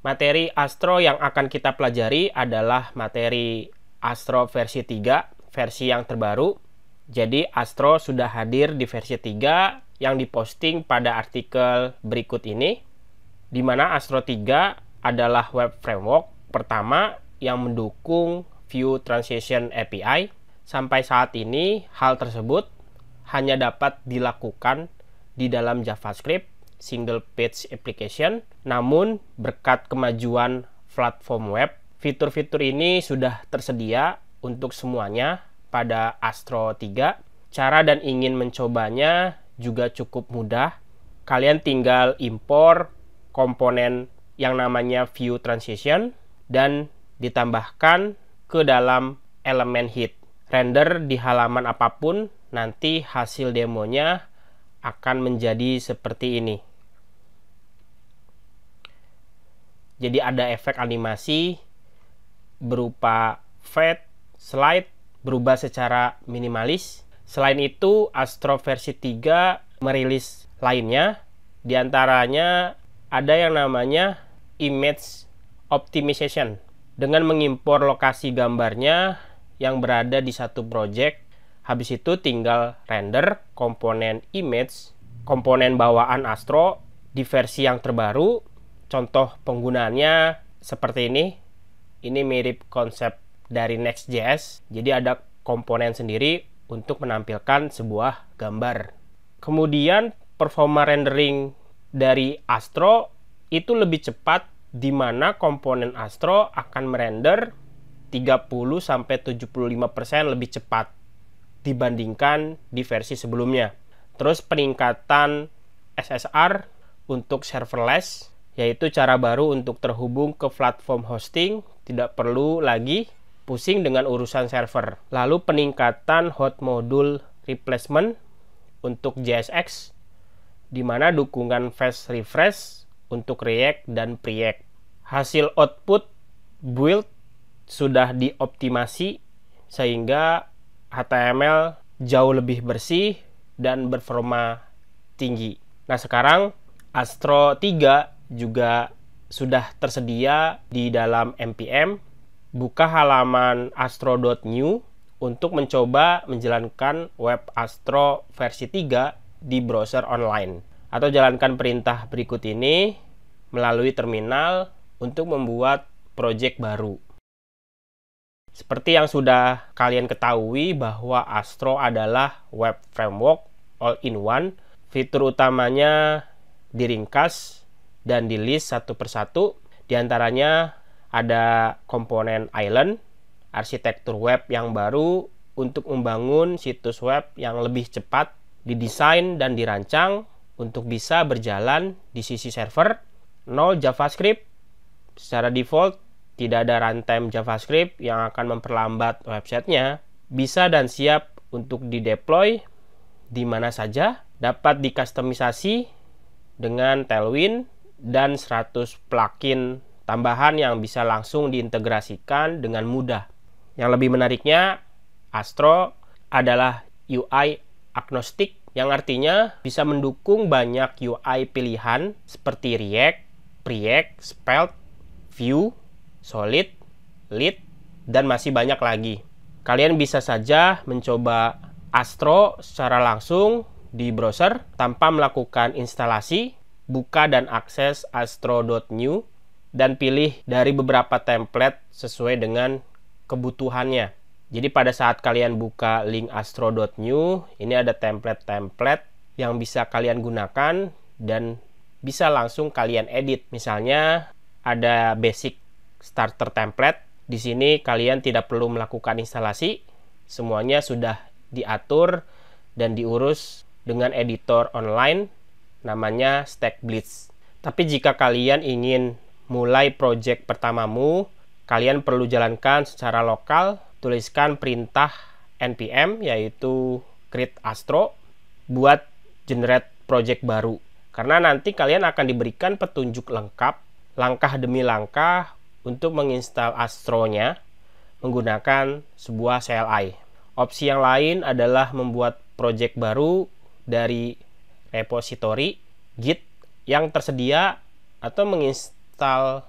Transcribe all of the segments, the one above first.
materi astro yang akan kita pelajari adalah materi astro versi 3, versi yang terbaru. Jadi astro sudah hadir di versi 3 yang diposting pada artikel berikut ini, di mana astro 3 adalah web framework pertama yang mendukung View Transition API. Sampai saat ini, hal tersebut hanya dapat dilakukan di dalam JavaScript single page application. Namun berkat kemajuan platform web, fitur-fitur ini sudah tersedia untuk semuanya pada Astro 3. Cara dan ingin mencobanya juga cukup mudah. Kalian tinggal impor komponen yang namanya view transition dan ditambahkan ke dalam elemen hit. Render di halaman apapun, nanti hasil demonya akan menjadi seperti ini. Jadi ada efek animasi berupa fade, slide berubah secara minimalis. Selain itu, Astro versi 3 merilis lainnya. Di antaranya ada yang namanya image optimization dengan mengimpor lokasi gambarnya yang berada di satu project. Habis itu tinggal render komponen image, komponen bawaan Astro di versi yang terbaru contoh penggunaannya seperti ini. Ini mirip konsep dari Next.js. Jadi ada komponen sendiri untuk menampilkan sebuah gambar. Kemudian performa rendering dari Astro itu lebih cepat di mana komponen Astro akan merender 30 sampai 75% lebih cepat dibandingkan di versi sebelumnya. Terus peningkatan SSR untuk serverless yaitu cara baru untuk terhubung ke platform hosting, tidak perlu lagi pusing dengan urusan server. Lalu peningkatan hot module replacement untuk JSX, di mana dukungan fast refresh untuk React dan Preact. Hasil output build sudah dioptimasi sehingga HTML jauh lebih bersih dan performa tinggi. Nah sekarang Astro 3 juga sudah tersedia di dalam MPM. Buka halaman astro.new untuk mencoba menjalankan web Astro versi 3 di browser online. Atau jalankan perintah berikut ini melalui terminal untuk membuat project baru. Seperti yang sudah kalian ketahui bahwa Astro adalah web framework all-in-one. Fitur utamanya diringkas dan di list satu persatu. Di antaranya ada komponen island, arsitektur web yang baru untuk membangun situs web yang lebih cepat didesain dan dirancang untuk bisa berjalan di sisi server. nol JavaScript secara default tidak ada runtime JavaScript yang akan memperlambat websitenya, bisa dan siap untuk dideploy di mana saja, dapat dikustomisasi dengan Tailwind dan 100 plugin tambahan yang bisa langsung diintegrasikan dengan mudah. Yang lebih menariknya, Astro adalah UI agnostik yang artinya bisa mendukung banyak UI pilihan seperti React, Preact, Spelt, View, Solid, Lit, dan masih banyak lagi. Kalian bisa saja mencoba Astro secara langsung di browser tanpa melakukan instalasi buka dan akses astro.new dan pilih dari beberapa template sesuai dengan kebutuhannya. Jadi pada saat kalian buka link astro.new, ini ada template-template yang bisa kalian gunakan dan bisa langsung kalian edit. Misalnya ada basic starter template. Di sini kalian tidak perlu melakukan instalasi, semuanya sudah diatur dan diurus dengan editor online namanya Stack Blitz. Tapi jika kalian ingin mulai project pertamamu, kalian perlu jalankan secara lokal, tuliskan perintah npm yaitu create astro buat generate project baru. Karena nanti kalian akan diberikan petunjuk lengkap langkah demi langkah untuk menginstal astronya menggunakan sebuah CLI. Opsi yang lain adalah membuat project baru dari repository Git yang tersedia atau menginstal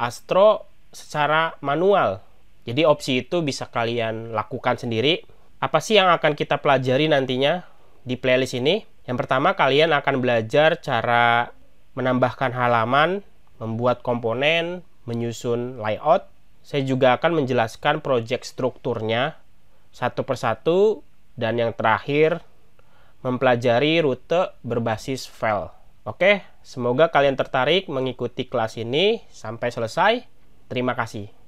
Astro secara manual. Jadi opsi itu bisa kalian lakukan sendiri. Apa sih yang akan kita pelajari nantinya di playlist ini? Yang pertama kalian akan belajar cara menambahkan halaman, membuat komponen, menyusun layout. Saya juga akan menjelaskan project strukturnya satu persatu dan yang terakhir mempelajari rute berbasis file. Oke, semoga kalian tertarik mengikuti kelas ini sampai selesai. Terima kasih.